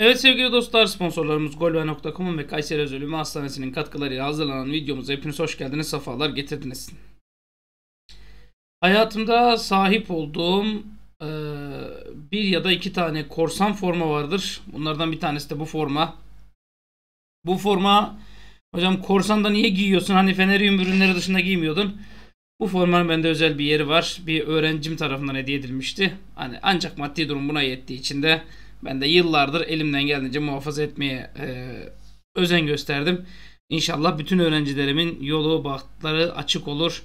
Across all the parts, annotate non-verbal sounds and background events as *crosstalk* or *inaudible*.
Evet sevgili dostlar sponsorlarımız golbe.com'un ve Kayseri Özölüme Hastanesi'nin katkılarıyla hazırlanan videomuza hepiniz hoş geldiniz, sefalar getirdiniz. Hayatımda sahip olduğum e, bir ya da iki tane korsan forma vardır. Bunlardan bir tanesi de bu forma. Bu forma hocam korsanda niye giyiyorsun? Hani Fenerium ürünleri dışında giymiyordun. Bu formanın bende özel bir yeri var. Bir öğrencim tarafından hediye edilmişti. Hani ancak maddi durum buna yettiği için de ben de yıllardır elimden geldiğince muhafaza etmeye e, özen gösterdim. İnşallah bütün öğrencilerimin yolu, bahtları açık olur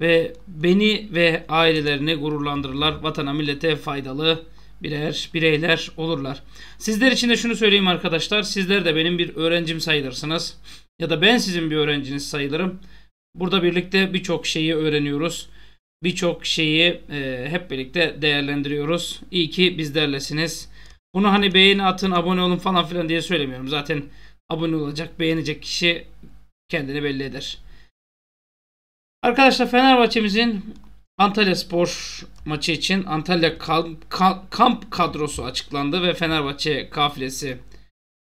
ve beni ve ailelerini gururlandırırlar. Vatana, millete faydalı birer bireyler olurlar. Sizler için de şunu söyleyeyim arkadaşlar. Sizler de benim bir öğrencim sayılırsınız. Ya da ben sizin bir öğrenciniz sayılırım. Burada birlikte birçok şeyi öğreniyoruz. Birçok şeyi e, hep birlikte değerlendiriyoruz. İyi ki bizlerlesiniz. Bunu hani beğeni atın, abone olun falan filan diye söylemiyorum. Zaten abone olacak, beğenecek kişi kendini belli eder. Arkadaşlar Fenerbahçe'mizin Antalya Spor maçı için Antalya kamp, kadrosu açıklandı ve Fenerbahçe kafilesi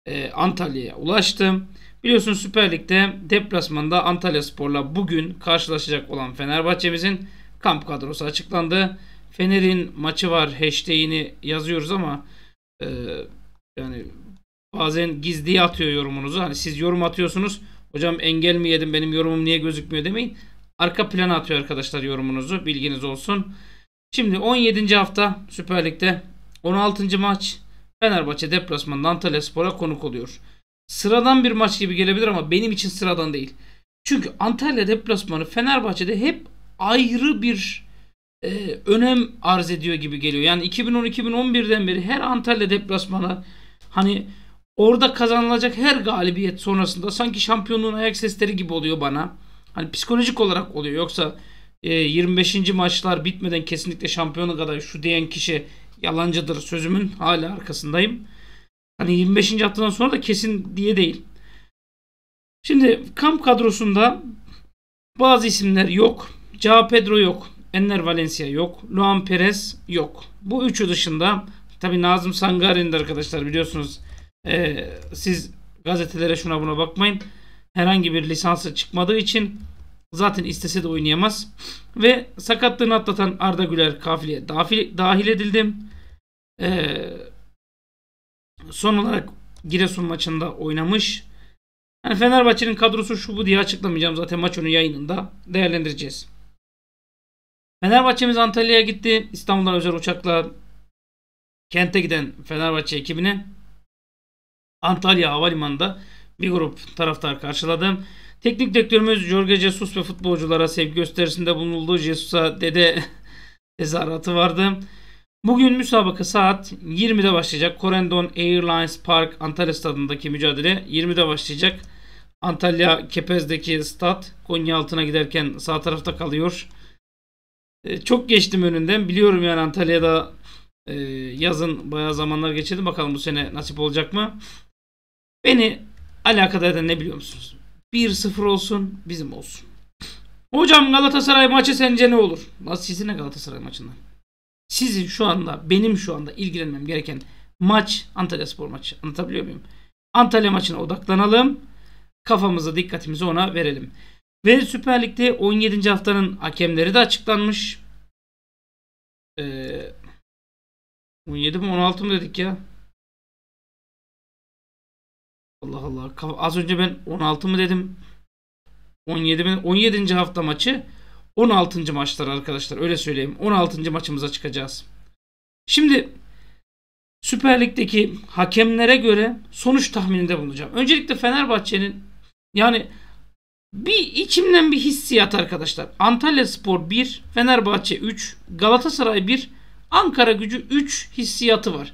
e, Antalya'ya ulaştı. Biliyorsunuz Süper Lig'de deplasmanda Antalya Spor'la bugün karşılaşacak olan Fenerbahçe'mizin kamp kadrosu açıklandı. Fener'in maçı var hashtag'ini yazıyoruz ama ee, yani bazen gizliye atıyor yorumunuzu. Hani siz yorum atıyorsunuz. Hocam engel mi yedim benim yorumum niye gözükmüyor demeyin. Arka plana atıyor arkadaşlar yorumunuzu. Bilginiz olsun. Şimdi 17. hafta Süper Lig'de 16. maç Fenerbahçe deplasmanında Antalya Spor'a konuk oluyor. Sıradan bir maç gibi gelebilir ama benim için sıradan değil. Çünkü Antalya deplasmanı Fenerbahçe'de hep ayrı bir e, önem arz ediyor gibi geliyor. Yani 2010-2011'den beri her Antalya deplasmanı hani orada kazanılacak her galibiyet sonrasında sanki şampiyonluğun ayak sesleri gibi oluyor bana. Hani psikolojik olarak oluyor. Yoksa e, 25. maçlar bitmeden kesinlikle şampiyonu kadar şu diyen kişi yalancıdır sözümün hala arkasındayım. Hani 25. haftadan sonra da kesin diye değil. Şimdi kamp kadrosunda bazı isimler yok. Ca Pedro yok. Enner Valencia yok. Luan Perez yok. Bu üçü dışında tabi Nazım Sangari'nin de arkadaşlar biliyorsunuz e, siz gazetelere şuna buna bakmayın. Herhangi bir lisansı çıkmadığı için zaten istese de oynayamaz. Ve sakatlığını atlatan Arda Güler kafiliye dahil, dahil edildi. E, son olarak Giresun maçında oynamış. Yani Fenerbahçe'nin kadrosu şu bu diye açıklamayacağım zaten maç önü yayınında değerlendireceğiz. Fenerbahçe'miz Antalya'ya gitti. İstanbul'dan özel uçakla kente giden Fenerbahçe ekibini Antalya Havalimanı'nda bir grup taraftar karşıladı. Teknik direktörümüz Jorge Jesus ve futbolculara sevgi gösterisinde bulunuldu. Jesus'a dede *laughs* tezahüratı vardı. Bugün müsabaka saat 20'de başlayacak. Corendon Airlines Park Antalya stadındaki mücadele 20'de başlayacak. Antalya Kepez'deki stat Konya altına giderken sağ tarafta kalıyor. E, çok geçtim önünden. Biliyorum yani Antalya'da e, yazın bayağı zamanlar geçirdim. Bakalım bu sene nasip olacak mı? Beni alakadar eden ne biliyor musunuz? 1-0 olsun bizim olsun. Hocam Galatasaray maçı sence ne olur? Nasıl ne Galatasaray maçından? Sizin şu anda benim şu anda ilgilenmem gereken maç Antalya Spor maçı. Anlatabiliyor muyum? Antalya maçına odaklanalım. Kafamızı dikkatimizi ona verelim. Ve Süper Lig'de 17. haftanın hakemleri de açıklanmış. Ee, 17 mi 16 mı dedik ya? Allah Allah. Az önce ben 16 mı dedim? 17 mi? 17. hafta maçı 16. maçlar arkadaşlar. Öyle söyleyeyim. 16. maçımıza çıkacağız. Şimdi Süper Lig'deki hakemlere göre sonuç tahmininde bulunacağım. Öncelikle Fenerbahçe'nin yani bir içimden bir hissiyat arkadaşlar. Antalya Spor 1, Fenerbahçe 3, Galatasaray 1, Ankara gücü 3 hissiyatı var.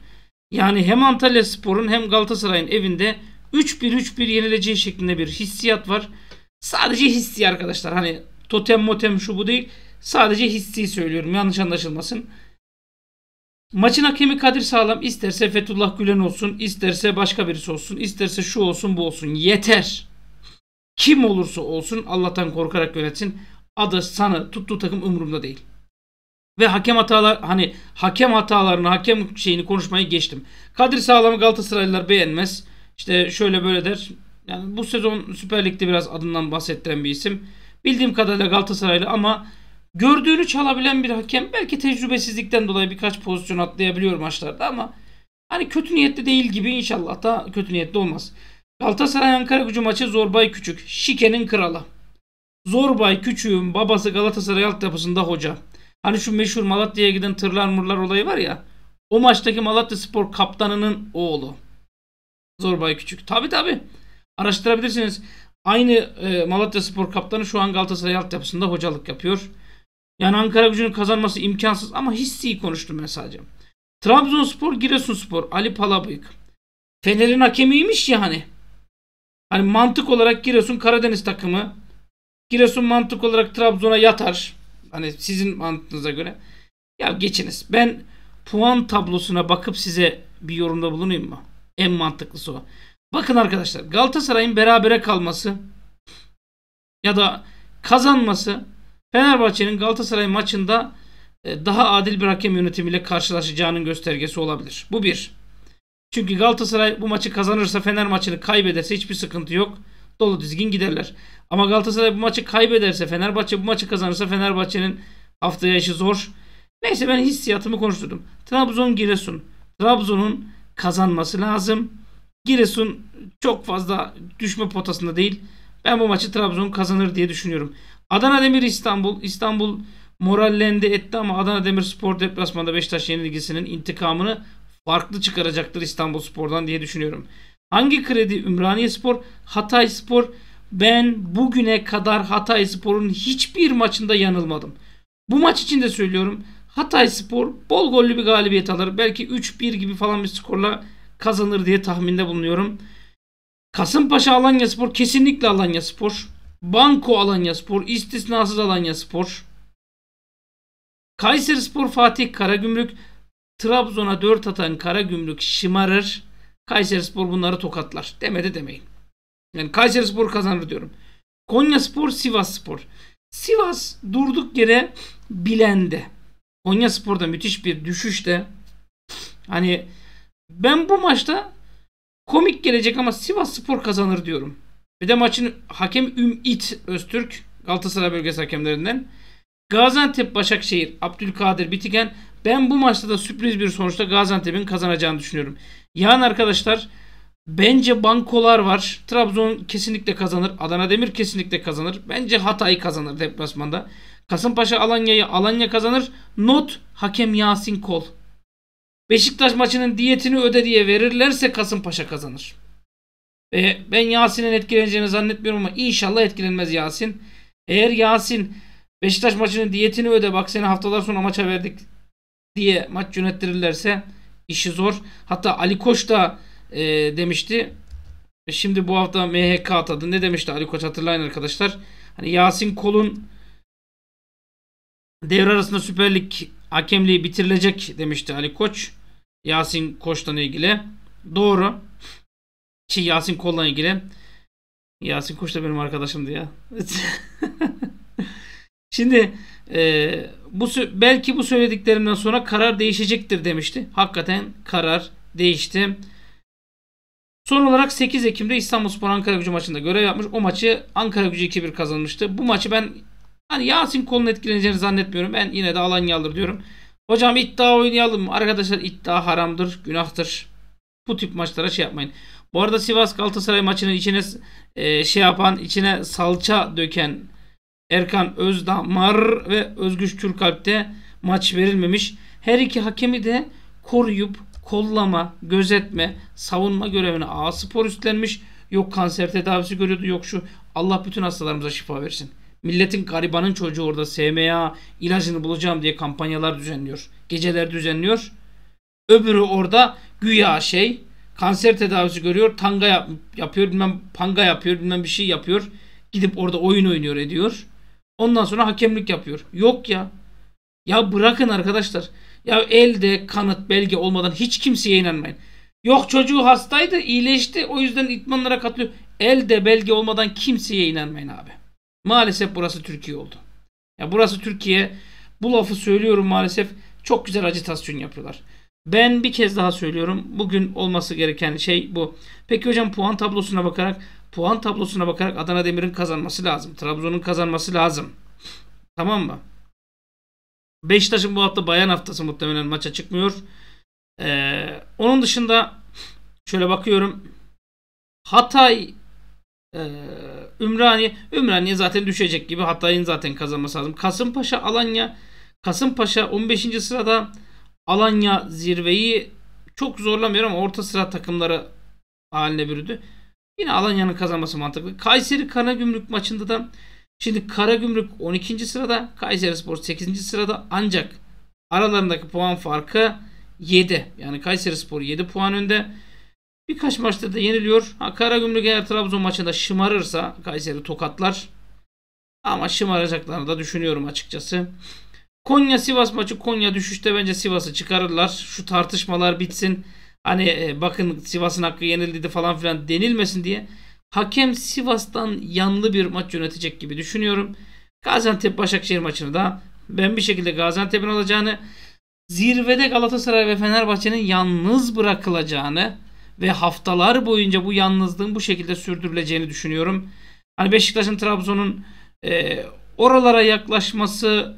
Yani hem Antalya Spor'un hem Galatasaray'ın evinde 3-1-3-1 yenileceği şeklinde bir hissiyat var. Sadece hissi arkadaşlar. Hani totem motem şu bu değil. Sadece hissi söylüyorum. Yanlış anlaşılmasın. Maçın hakemi Kadir Sağlam isterse Fethullah Gülen olsun, isterse başka birisi olsun, isterse şu olsun bu olsun. Yeter. Kim olursa olsun Allah'tan korkarak yönetsin. Adı sana tuttuğu takım umurumda değil. Ve hakem hatalar hani hakem hatalarını, hakem şeyini konuşmayı geçtim. Kadir Sağlam'ı Galatasaraylılar beğenmez. İşte şöyle böyle der. Yani bu sezon Süper Lig'de biraz adından bahsettiren bir isim. Bildiğim kadarıyla Galatasaraylı ama gördüğünü çalabilen bir hakem. Belki tecrübesizlikten dolayı birkaç pozisyon atlayabiliyor maçlarda ama hani kötü niyetli değil gibi inşallah da kötü niyetli olmaz. Galatasaray Ankara gücü maçı Zorbay Küçük. Şikenin kralı. Zorbay Küçük'ün babası Galatasaray altyapısında hoca. Hani şu meşhur Malatya'ya giden tırlar mırlar olayı var ya. O maçtaki Malatya Spor kaptanının oğlu. Zorbay Küçük. Tabi tabi. Araştırabilirsiniz. Aynı e, Malatya Spor kaptanı şu an Galatasaray altyapısında hocalık yapıyor. Yani Ankara gücünün kazanması imkansız ama hissiyi konuştum ben sadece. Trabzonspor, Giresunspor, Ali Palabıyık. Fener'in hakemiymiş ya hani. Hani mantık olarak Giresun Karadeniz takımı. Giresun mantık olarak Trabzon'a yatar. Hani sizin mantığınıza göre. Ya geçiniz. Ben puan tablosuna bakıp size bir yorumda bulunayım mı? En mantıklısı o. Bakın arkadaşlar Galatasaray'ın berabere kalması ya da kazanması Fenerbahçe'nin Galatasaray maçında e, daha adil bir hakem yönetimiyle karşılaşacağının göstergesi olabilir. Bu bir. Çünkü Galatasaray bu maçı kazanırsa Fener maçını kaybederse hiçbir sıkıntı yok. Dolu dizgin giderler. Ama Galatasaray bu maçı kaybederse Fenerbahçe bu maçı kazanırsa Fenerbahçe'nin haftaya işi zor. Neyse ben hissiyatımı konuşturdum. Trabzon Giresun. Trabzon'un kazanması lazım. Giresun çok fazla düşme potasında değil. Ben bu maçı Trabzon kazanır diye düşünüyorum. Adana Demir İstanbul. İstanbul morallendi etti ama Adana Demir Demirspor deplasmanda Beşiktaş yenilgisinin intikamını farklı çıkaracaktır İstanbul Spor'dan diye düşünüyorum. Hangi kredi? Ümraniye Spor, Hatay Spor. Ben bugüne kadar Hatay Spor'un hiçbir maçında yanılmadım. Bu maç için de söylüyorum. Hatay Spor bol gollü bir galibiyet alır. Belki 3-1 gibi falan bir skorla kazanır diye tahminde bulunuyorum. Kasımpaşa Alanya Spor kesinlikle Alanya Spor. Banko Alanya Spor, istisnasız Alanya Spor. Kayseri Spor Fatih Karagümrük, Trabzon'a 4 atan Karagümrük şımarır. Kayserispor bunları tokatlar. Demedi demeyin. Yani Kayserispor kazanır diyorum. Konya Spor, Sivas Spor. Sivas durduk yere bilende. Konya Spor'da müthiş bir düşüşte. Hani ben bu maçta komik gelecek ama Sivas Spor kazanır diyorum. Bir de maçın hakem Ümit Öztürk Galatasaray bölgesi hakemlerinden. Gaziantep Başakşehir Abdülkadir Bitigen ben bu maçta da sürpriz bir sonuçta Gaziantep'in kazanacağını düşünüyorum. Yani arkadaşlar bence bankolar var. Trabzon kesinlikle kazanır. Adana Demir kesinlikle kazanır. Bence Hatay kazanır deplasmanda. Kasımpaşa Alanya'yı Alanya kazanır. Not hakem Yasin Kol. Beşiktaş maçının diyetini öde diye verirlerse Kasımpaşa kazanır. Ve ben Yasin'in etkileneceğini zannetmiyorum ama inşallah etkilenmez Yasin. Eğer Yasin Beşiktaş maçının diyetini öde bak seni haftalar sonra maça verdik diye maç yönettirirlerse işi zor. Hatta Ali Koç da e, demişti. E, şimdi bu hafta MHK atadı. Ne demişti Ali Koç hatırlayın arkadaşlar. Hani Yasin Kol'un devre arasında Süper Lig hakemliği bitirilecek demişti Ali Koç. Yasin Koç'tan ilgili. Doğru. Ki Yasin Kol'la ilgili. Yasin Koç da benim arkadaşımdı ya. *laughs* Şimdi eee bu belki bu söylediklerimden sonra karar değişecektir demişti. Hakikaten karar değişti. Son olarak 8 Ekim'de İstanbulspor Ankara Gücü maçında görev yapmış. O maçı Ankara Gücü 2-1 kazanmıştı. Bu maçı ben hani Yasin kolun etkileneceğini zannetmiyorum. Ben yine de Alanya alır diyorum. Hocam iddia oynayalım. Arkadaşlar iddia haramdır, günahtır. Bu tip maçlara şey yapmayın. Bu arada Sivas Galatasaray maçının içine e, şey yapan, içine salça döken Erkan Özdamar ve Özgüç Türkalp'te maç verilmemiş. Her iki hakemi de koruyup kollama, gözetme, savunma görevine A Spor üstlenmiş. Yok kanser tedavisi görüyordu yok şu. Allah bütün hastalarımıza şifa versin. Milletin garibanın çocuğu orada SMA ilacını bulacağım diye kampanyalar düzenliyor. Geceler düzenliyor. Öbürü orada güya şey kanser tedavisi görüyor. Tanga yap, yapıyor bilmem panga yapıyor bilmem bir şey yapıyor. Gidip orada oyun oynuyor ediyor. Ondan sonra hakemlik yapıyor. Yok ya. Ya bırakın arkadaşlar. Ya elde kanıt belge olmadan hiç kimseye inanmayın. Yok çocuğu hastaydı iyileşti o yüzden itmanlara katılıyor. Elde belge olmadan kimseye inanmayın abi. Maalesef burası Türkiye oldu. Ya burası Türkiye. Bu lafı söylüyorum maalesef. Çok güzel acitasyon yapıyorlar. Ben bir kez daha söylüyorum. Bugün olması gereken şey bu. Peki hocam puan tablosuna bakarak puan tablosuna bakarak Adana Demir'in kazanması lazım. Trabzon'un kazanması lazım. Tamam mı? Beşiktaş'ın bu hafta bayan haftası muhtemelen maça çıkmıyor. Ee, onun dışında şöyle bakıyorum. Hatay e, Ümraniye Ümraniye zaten düşecek gibi Hatay'ın zaten kazanması lazım. Kasımpaşa Alanya Kasımpaşa 15. sırada Alanya zirveyi çok zorlamıyor ama orta sıra takımları haline bürüdü. Yine Alanya'nın kazanması mantıklı. Kayseri Karagümrük maçında da şimdi Karagümrük 12. sırada, Kayseri Spor 8. sırada ancak aralarındaki puan farkı 7. Yani Kayseri Spor 7 puan önde. Birkaç maçta da yeniliyor. Ha, Karagümrük eğer Trabzon maçında şımarırsa Kayseri tokatlar. Ama şımaracaklarını da düşünüyorum açıkçası. Konya Sivas maçı Konya düşüşte bence Sivas'ı çıkarırlar. Şu tartışmalar bitsin hani e, bakın Sivas'ın hakkı yenildi de falan filan denilmesin diye hakem Sivas'tan yanlı bir maç yönetecek gibi düşünüyorum. Gaziantep Başakşehir maçını da ben bir şekilde Gaziantep'in olacağını zirvede Galatasaray ve Fenerbahçe'nin yalnız bırakılacağını ve haftalar boyunca bu yalnızlığın bu şekilde sürdürüleceğini düşünüyorum. Hani Beşiktaş'ın Trabzon'un e, oralara yaklaşması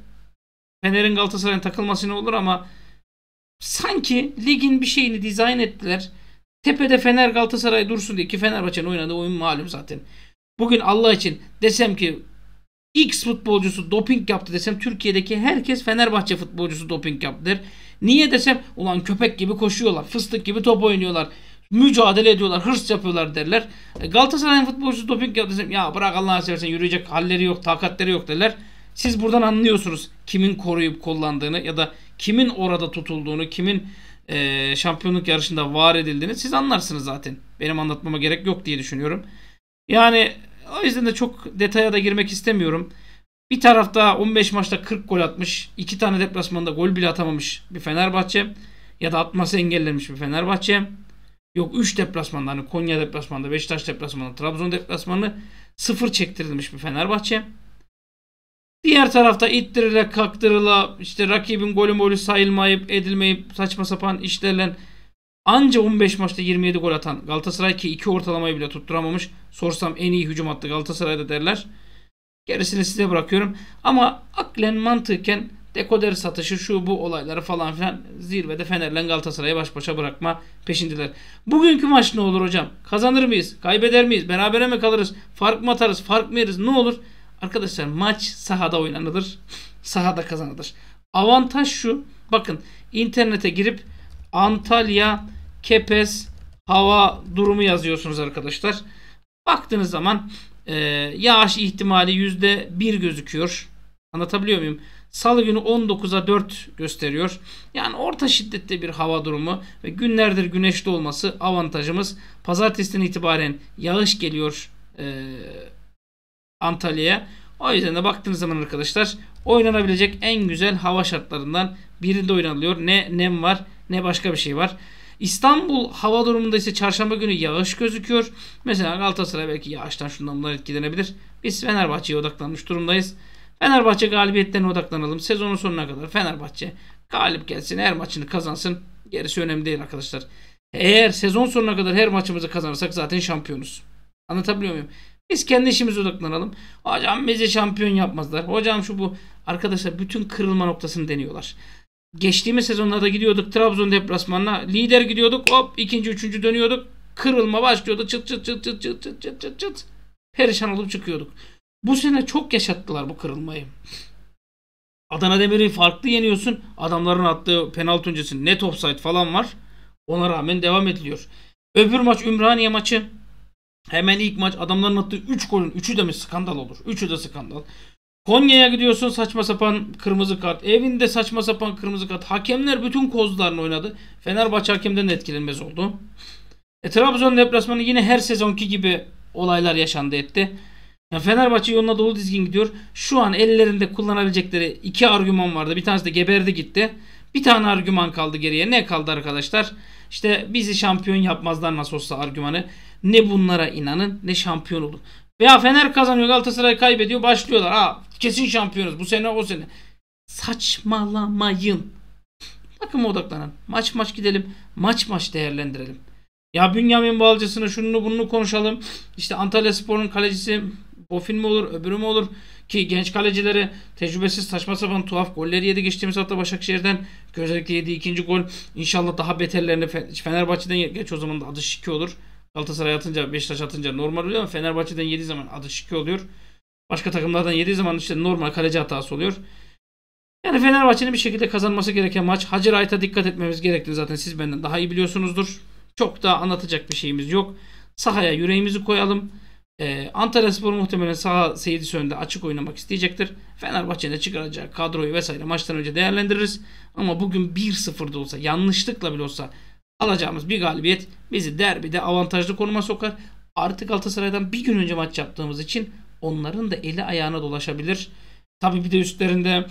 Fener'in Galatasaray'ın takılması ne olur ama sanki ligin bir şeyini dizayn ettiler. Tepede Fener Galatasaray dursun diye ki Fenerbahçe'nin oynadığı oyun malum zaten. Bugün Allah için desem ki X futbolcusu doping yaptı desem Türkiye'deki herkes Fenerbahçe futbolcusu doping yaptı der. Niye desem ulan köpek gibi koşuyorlar, fıstık gibi top oynuyorlar, mücadele ediyorlar, hırs yapıyorlar derler. E, Galatasaray'ın futbolcusu doping yaptı desem ya bırak Allah'ını seversen yürüyecek halleri yok, takatleri yok derler. Siz buradan anlıyorsunuz kimin koruyup kullandığını ya da kimin orada tutulduğunu, kimin e, şampiyonluk yarışında var edildiğini siz anlarsınız zaten. Benim anlatmama gerek yok diye düşünüyorum. Yani o yüzden de çok detaya da girmek istemiyorum. Bir tarafta 15 maçta 40 gol atmış, 2 tane deplasmanda gol bile atamamış bir Fenerbahçe ya da atması engellemiş bir Fenerbahçe. Yok 3 deplasmanda hani Konya deplasmanda, Beşiktaş deplasmanda, Trabzon deplasmanı sıfır çektirilmiş bir Fenerbahçe. Diğer tarafta ittirerek kaktırıla işte rakibin golü molü sayılmayıp edilmeyip saçma sapan işlerle anca 15 maçta 27 gol atan Galatasaray ki 2 ortalamayı bile tutturamamış. Sorsam en iyi hücum attı Galatasaray'da derler. Gerisini size bırakıyorum. Ama aklen mantıken dekoder satışı şu bu olayları falan filan zirvede Fener'le Galatasaray'ı baş başa bırakma peşindeler. Bugünkü maç ne olur hocam? Kazanır mıyız? Kaybeder miyiz? Berabere mi kalırız? Fark mı atarız? Fark mı yeriz? Ne olur? Arkadaşlar maç sahada oynanılır. Sahada kazanılır. Avantaj şu. Bakın internete girip Antalya Kepes hava durumu yazıyorsunuz arkadaşlar. Baktığınız zaman e, yağış ihtimali %1 gözüküyor. Anlatabiliyor muyum? Salı günü 19'a 4 gösteriyor. Yani orta şiddette bir hava durumu ve günlerdir güneşli olması avantajımız. Pazartesinden itibaren yağış geliyor. E, Antalya'ya. O yüzden de baktığınız zaman arkadaşlar oynanabilecek en güzel hava şartlarından birinde oynanılıyor. Ne nem var ne başka bir şey var. İstanbul hava durumunda ise çarşamba günü yağış gözüküyor. Mesela Galatasaray belki yağıştan şundan bundan etkilenebilir. Biz Fenerbahçe'ye odaklanmış durumdayız. Fenerbahçe galibiyetlerine odaklanalım. Sezonun sonuna kadar Fenerbahçe galip gelsin, her maçını kazansın. Gerisi önemli değil arkadaşlar. Eğer sezon sonuna kadar her maçımızı kazanırsak zaten şampiyonuz. Anlatabiliyor muyum? Biz kendi işimize odaklanalım. Hocam bizi şampiyon yapmazlar. Hocam şu bu. Arkadaşlar bütün kırılma noktasını deniyorlar. Geçtiğimiz sezonlarda gidiyorduk Trabzon deplasmanına. Lider gidiyorduk. Hop ikinci üçüncü dönüyorduk. Kırılma başlıyordu. Çıt çıt çıt çıt çıt çıt çıt çıt çıt. Perişan olup çıkıyorduk. Bu sene çok yaşattılar bu kırılmayı. Adana Demir'i farklı yeniyorsun. Adamların attığı penaltı öncesi net offside falan var. Ona rağmen devam ediliyor. Öbür maç Ümraniye maçı. Hemen ilk maç adamların attığı 3 golün 3'ü de mi skandal olur? 3'ü de skandal. Konya'ya gidiyorsun saçma sapan kırmızı kart. Evinde saçma sapan kırmızı kart. Hakemler bütün kozlarını oynadı. Fenerbahçe hakemden de etkilenmez oldu. E, Trabzon deplasmanı yine her sezonki gibi olaylar yaşandı etti. Yani Fenerbahçe yoluna dolu dizgin gidiyor. Şu an ellerinde kullanabilecekleri iki argüman vardı. Bir tanesi de geberdi gitti. Bir tane argüman kaldı geriye. Ne kaldı arkadaşlar? İşte bizi şampiyon yapmazlar nasıl olsa argümanı. Ne bunlara inanın ne şampiyon olun. Veya Fener kazanıyor Galatasaray kaybediyor başlıyorlar. Aa, kesin şampiyonuz bu sene o sene. Saçmalamayın. Bakın odaklanın. Maç maç gidelim. Maç maç değerlendirelim. Ya Bünyamin Balcısı'nı şununu bunu konuşalım. İşte Antalya Spor'un kalecisi Bofin mi olur öbürü mü olur? Ki genç kalecilere tecrübesiz saçma sapan tuhaf golleri yedi geçtiğimiz hafta Başakşehir'den. Özellikle yedi ikinci gol. İnşallah daha beterlerini Fenerbahçe'den geç o zaman da adı şiki olur. Galatasaray atınca Beşiktaş atınca normal oluyor ama Fenerbahçe'den yediği zaman adı şike oluyor. Başka takımlardan yediği zaman işte normal kaleci hatası oluyor. Yani Fenerbahçe'nin bir şekilde kazanması gereken maç. Hacer Ayt'a dikkat etmemiz gerektiğini zaten siz benden daha iyi biliyorsunuzdur. Çok daha anlatacak bir şeyimiz yok. Sahaya yüreğimizi koyalım. Ee, Antalya Spor muhtemelen saha seyircisi önünde açık oynamak isteyecektir. Fenerbahçe'nin çıkaracağı kadroyu vesaire maçtan önce değerlendiririz. Ama bugün 1-0'da olsa yanlışlıkla bile olsa Alacağımız bir galibiyet bizi derbide avantajlı konuma sokar. Artık Galatasaray'dan bir gün önce maç yaptığımız için onların da eli ayağına dolaşabilir. Tabii bir de üstlerinde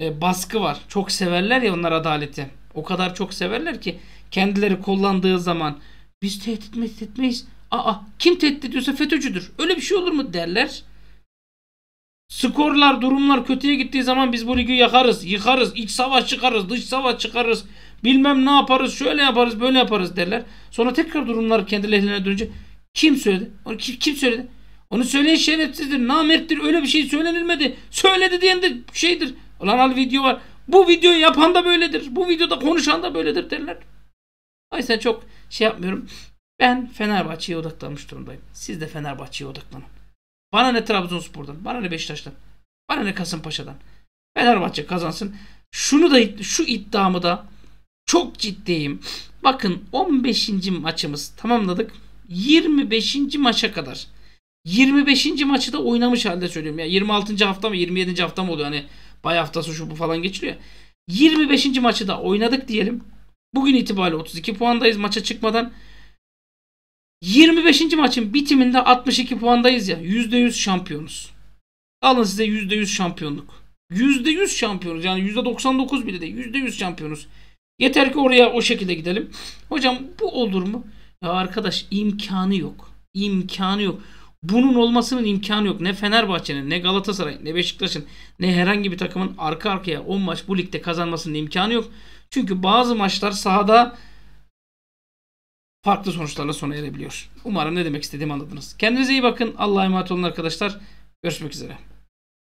e, baskı var. Çok severler ya onlar adaleti. O kadar çok severler ki kendileri kullandığı zaman biz tehdit mi etmeyiz. Aa kim tehdit ediyorsa FETÖ'cüdür. Öyle bir şey olur mu derler. Skorlar, durumlar kötüye gittiği zaman biz bu ligi yakarız, yıkarız, iç savaş çıkarız, dış savaş çıkarız. Bilmem ne yaparız, şöyle yaparız, böyle yaparız derler. Sonra tekrar durumlar kendi lehlerine dönünce kim söyledi? Onu kim, kim söyledi? Onu söyleyen şerefsizdir, namerttir, öyle bir şey söylenilmedi. Söyledi diyen de şeydir. Ulan al video var. Bu videoyu yapan da böyledir. Bu videoda konuşan da böyledir derler. Oysa çok şey yapmıyorum. Ben Fenerbahçe'ye odaklanmış durumdayım. Siz de Fenerbahçe'ye odaklanın. Bana ne Trabzonspor'dan, bana ne Beşiktaş'tan, bana ne Kasımpaşa'dan. Fenerbahçe kazansın. Şunu da şu iddiamı da çok ciddiyim. Bakın 15. maçımız tamamladık. 25. maça kadar. 25. maçı da oynamış halde söylüyorum. Ya 26. hafta mı 27. hafta mı oluyor? Hani bay haftası şu bu falan geçiliyor. 25. maçı da oynadık diyelim. Bugün itibariyle 32 puandayız maça çıkmadan. 25. maçın bitiminde 62 puandayız ya. %100 şampiyonuz. Alın size %100 şampiyonluk. %100 şampiyonuz. Yani %99 bile de %100 şampiyonuz. Yeter ki oraya o şekilde gidelim. Hocam bu olur mu? Ya arkadaş imkanı yok. İmkanı yok. Bunun olmasının imkanı yok. Ne Fenerbahçe'nin, ne Galatasaray'ın, ne Beşiktaş'ın, ne herhangi bir takımın arka arkaya 10 maç bu ligde kazanmasının imkanı yok. Çünkü bazı maçlar sahada farklı sonuçlarla sona erebiliyor. Umarım ne demek istediğimi anladınız. Kendinize iyi bakın. Allah'a emanet olun arkadaşlar. Görüşmek üzere.